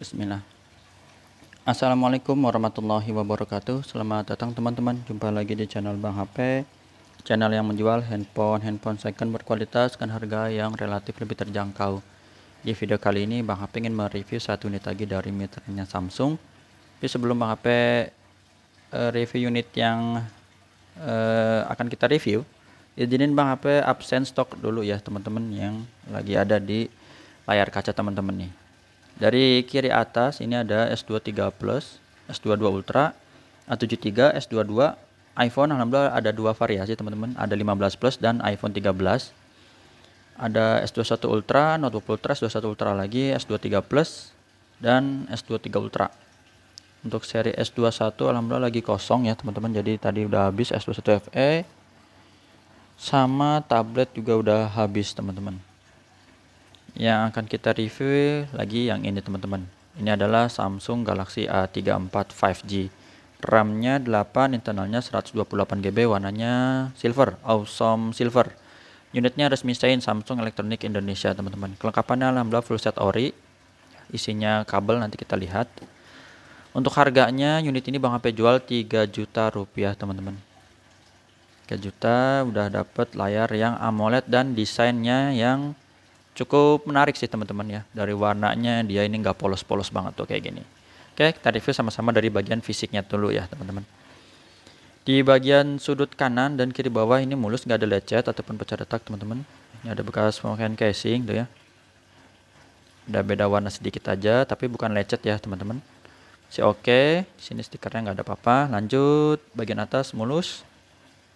Bismillah. Assalamualaikum warahmatullahi wabarakatuh. Selamat datang teman-teman. Jumpa lagi di channel Bang HP. Channel yang menjual handphone-handphone second kan berkualitas dengan harga yang relatif lebih terjangkau. Di video kali ini Bang HP ingin mereview satu unit lagi dari mitranya Samsung. Tapi sebelum Bang HP eh, review unit yang uh, akan kita review, izinin Bang HP absen stok dulu ya teman-teman yang lagi ada di layar kaca teman-teman nih. Dari kiri atas ini ada S23 Plus, S22 Ultra, A73, S22, iPhone alhamdulillah ada dua variasi teman-teman, ada 15 Plus dan iPhone 13. Ada S21 Ultra, Notebook Ultra, S21 Ultra lagi, S23 Plus dan S23 Ultra. Untuk seri S21 alhamdulillah lagi kosong ya teman-teman, jadi tadi udah habis S21 FE sama tablet juga udah habis teman-teman yang akan kita review lagi yang ini teman-teman ini adalah Samsung Galaxy A34 5G RAM-nya 8, internalnya 128GB, warnanya silver, awesome silver unitnya resmi sign Samsung Electronic Indonesia teman-teman kelengkapannya alhamdulillah full set ori isinya kabel nanti kita lihat untuk harganya unit ini Bang HP jual 3 juta rupiah teman-teman 3 juta udah dapat layar yang AMOLED dan desainnya yang cukup menarik sih teman-teman ya dari warnanya dia ini nggak polos-polos banget tuh kayak gini oke kita review sama-sama dari bagian fisiknya dulu ya teman-teman di bagian sudut kanan dan kiri bawah ini mulus nggak ada lecet ataupun pecah retak teman-teman ini ada bekas pemakaian casing tuh ya udah beda warna sedikit aja tapi bukan lecet ya teman-teman si oke okay. sini stikernya nggak ada apa-apa lanjut bagian atas mulus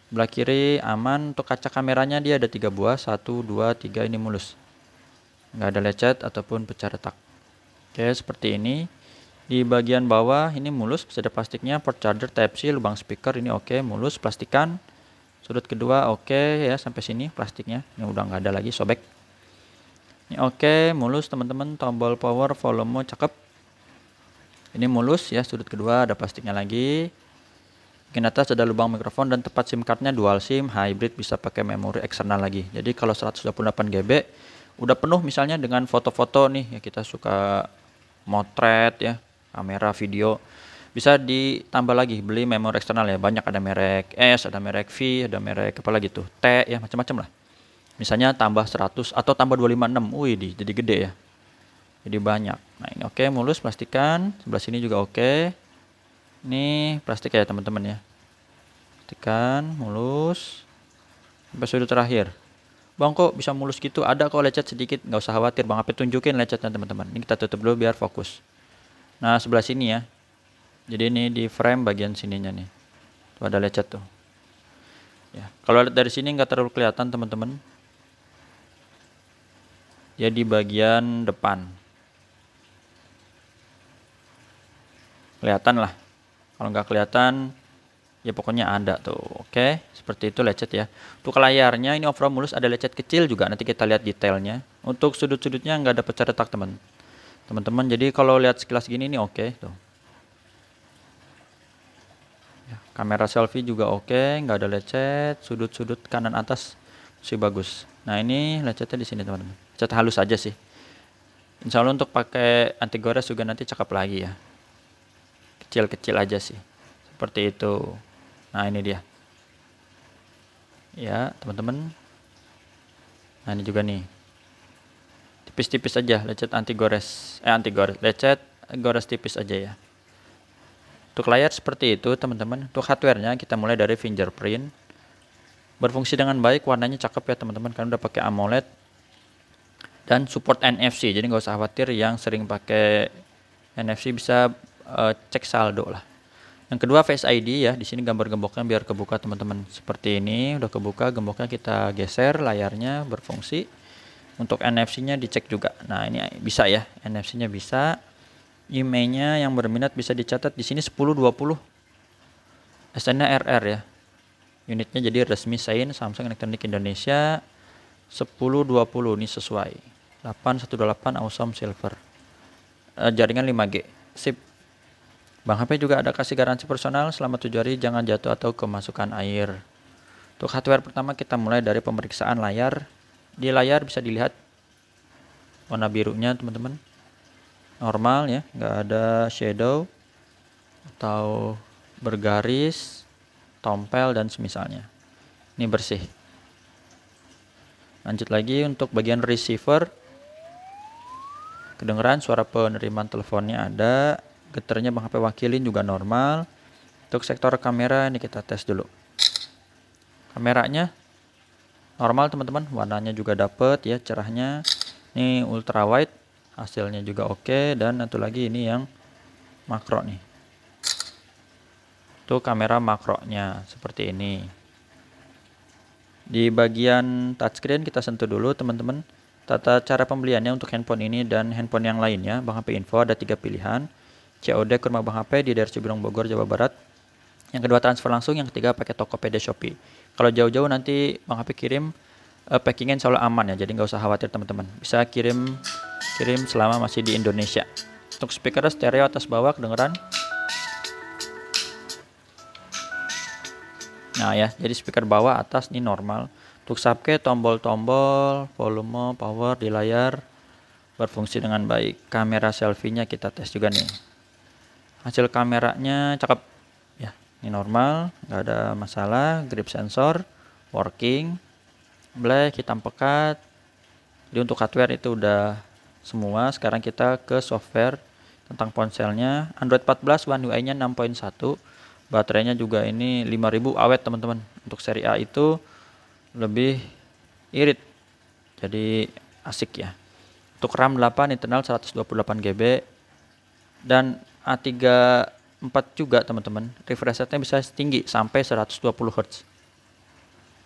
belah kiri aman untuk kaca kameranya dia ada tiga buah satu dua tiga ini mulus nggak ada lecet ataupun pecah retak oke seperti ini di bagian bawah ini mulus bisa ada plastiknya port charger type C lubang speaker ini oke mulus plastikan sudut kedua oke ya sampai sini plastiknya ini udah nggak ada lagi sobek ini oke mulus teman-teman tombol power volume cakep ini mulus ya sudut kedua ada plastiknya lagi Mungkin atas ada lubang mikrofon dan tempat SIM cardnya dual SIM hybrid bisa pakai memori eksternal lagi jadi kalau 128 GB udah penuh misalnya dengan foto-foto nih ya kita suka motret ya kamera video bisa ditambah lagi beli memori eksternal ya banyak ada merek S ada merek V ada merek apa lagi tuh T ya macam-macam lah misalnya tambah 100 atau tambah 256 wih di, jadi gede ya jadi banyak nah ini oke okay, mulus plastikan sebelah sini juga oke okay. ini plastik ya teman-teman ya plastikan mulus sampai sudut terakhir Bang kok bisa mulus gitu? Ada kok lecet sedikit, nggak usah khawatir Bang. Apa tunjukin lecetnya teman-teman. Ini kita tutup dulu biar fokus. Nah sebelah sini ya. Jadi ini di frame bagian sininya nih. Tuh ada lecet tuh. Ya, kalau dari sini nggak terlalu kelihatan teman-teman. Ya di bagian depan. Kelihatan lah. Kalau nggak kelihatan, ya pokoknya ada tuh oke seperti itu lecet ya untuk layarnya ini overall mulus ada lecet kecil juga nanti kita lihat detailnya untuk sudut-sudutnya nggak ada pecah retak teman teman-teman jadi kalau lihat sekilas gini ini oke tuh ya, kamera selfie juga oke nggak ada lecet sudut-sudut kanan atas sih bagus nah ini lecetnya di sini teman-teman lecet halus aja sih Insya Allah untuk pakai anti gores juga nanti cakep lagi ya kecil-kecil aja sih seperti itu Nah, ini dia. Ya, teman-teman. Nah, ini juga nih. Tipis-tipis aja lecet anti gores. Eh, anti gores. Lecet gores tipis aja ya. Untuk layar seperti itu, teman-teman. Untuk hardware-nya kita mulai dari fingerprint. Berfungsi dengan baik, warnanya cakep ya, teman-teman. Karena udah pakai AMOLED dan support NFC. Jadi nggak usah khawatir yang sering pakai NFC bisa uh, cek saldo lah. Yang kedua Face ID ya. Di sini gambar gemboknya biar kebuka teman-teman. Seperti ini udah kebuka gemboknya kita geser layarnya berfungsi. Untuk NFC-nya dicek juga. Nah, ini bisa ya. NFC-nya bisa. IMEI-nya yang berminat bisa dicatat di sini 1020. SN-nya RR ya. Unitnya jadi resmi sign Samsung Elektronik Indonesia 1020 ini sesuai. 8128 Awesome Silver. Eh, jaringan 5G. Sip. Bang HP juga ada kasih garansi personal selama 7 hari jangan jatuh atau kemasukan air. Untuk hardware pertama kita mulai dari pemeriksaan layar. Di layar bisa dilihat warna birunya teman-teman. Normal ya, nggak ada shadow atau bergaris, tompel dan semisalnya. Ini bersih. Lanjut lagi untuk bagian receiver. Kedengeran suara penerimaan teleponnya ada, geternya Bang HP wakilin juga normal untuk sektor kamera ini kita tes dulu kameranya normal teman-teman warnanya juga dapet ya cerahnya ini ultra wide hasilnya juga oke dan satu lagi ini yang makro nih itu kamera makronya seperti ini di bagian touchscreen kita sentuh dulu teman-teman tata cara pembeliannya untuk handphone ini dan handphone yang lainnya Bang HP Info ada tiga pilihan COD ke rumah Bang HP di daerah Cibinong Bogor Jawa Barat. Yang kedua transfer langsung, yang ketiga pakai Tokopedia Shopee. Kalau jauh-jauh nanti Bang HP kirim uh, packingnya selalu aman ya, jadi nggak usah khawatir teman-teman. Bisa kirim kirim selama masih di Indonesia. Untuk speaker stereo atas bawah kedengeran. Nah ya, jadi speaker bawah atas ini normal. Untuk subke tombol-tombol, volume, power di layar berfungsi dengan baik. Kamera selfie-nya kita tes juga nih hasil kameranya cakep ya ini normal nggak ada masalah grip sensor working black hitam pekat jadi untuk hardware itu udah semua sekarang kita ke software tentang ponselnya Android 14 One UI nya 6.1 baterainya juga ini 5000 awet teman-teman untuk seri A itu lebih irit jadi asik ya untuk RAM 8 internal 128 GB dan A34 juga teman-teman refresh rate-nya bisa setinggi sampai 120 Hz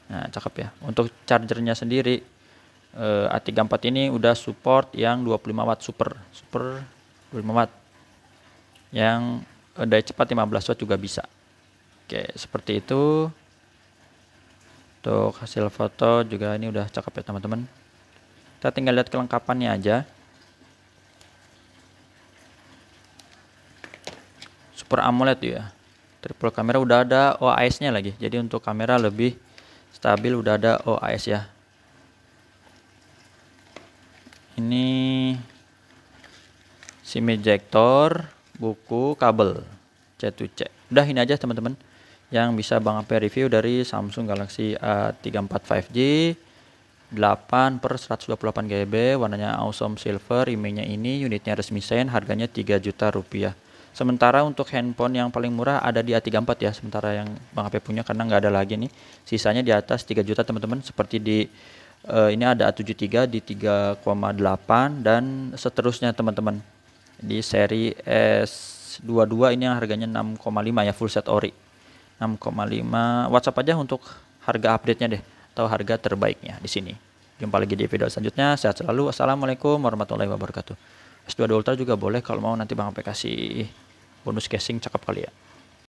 nah cakep ya untuk chargernya sendiri eh, A34 ini udah support yang 25 watt super super 25 watt yang eh, daya cepat 15 watt juga bisa oke seperti itu untuk hasil foto juga ini udah cakep ya teman-teman kita tinggal lihat kelengkapannya aja Super AMOLED ya. Triple kamera udah ada OIS-nya lagi. Jadi untuk kamera lebih stabil udah ada OIS ya. Ini SIM ejector, buku, kabel. C2C. Udah ini aja teman-teman yang bisa Bang Ape review dari Samsung Galaxy A34 5G 8 per 128 GB warnanya awesome silver emailnya ini unitnya resmi sen harganya 3 juta rupiah Sementara untuk handphone yang paling murah ada di A34 ya, sementara yang Bang HP punya karena nggak ada lagi nih. Sisanya di atas 3 juta teman-teman seperti di uh, ini ada A73 di 3,8 dan seterusnya teman-teman. Di seri S22 ini yang harganya 6,5 ya full set ori. 6,5 WhatsApp aja untuk harga update-nya deh atau harga terbaiknya di sini. Jumpa lagi di video selanjutnya. Sehat selalu. Assalamualaikum warahmatullahi wabarakatuh. S22 Ultra juga boleh kalau mau nanti Bang Ape kasih bonus casing cakep kali ya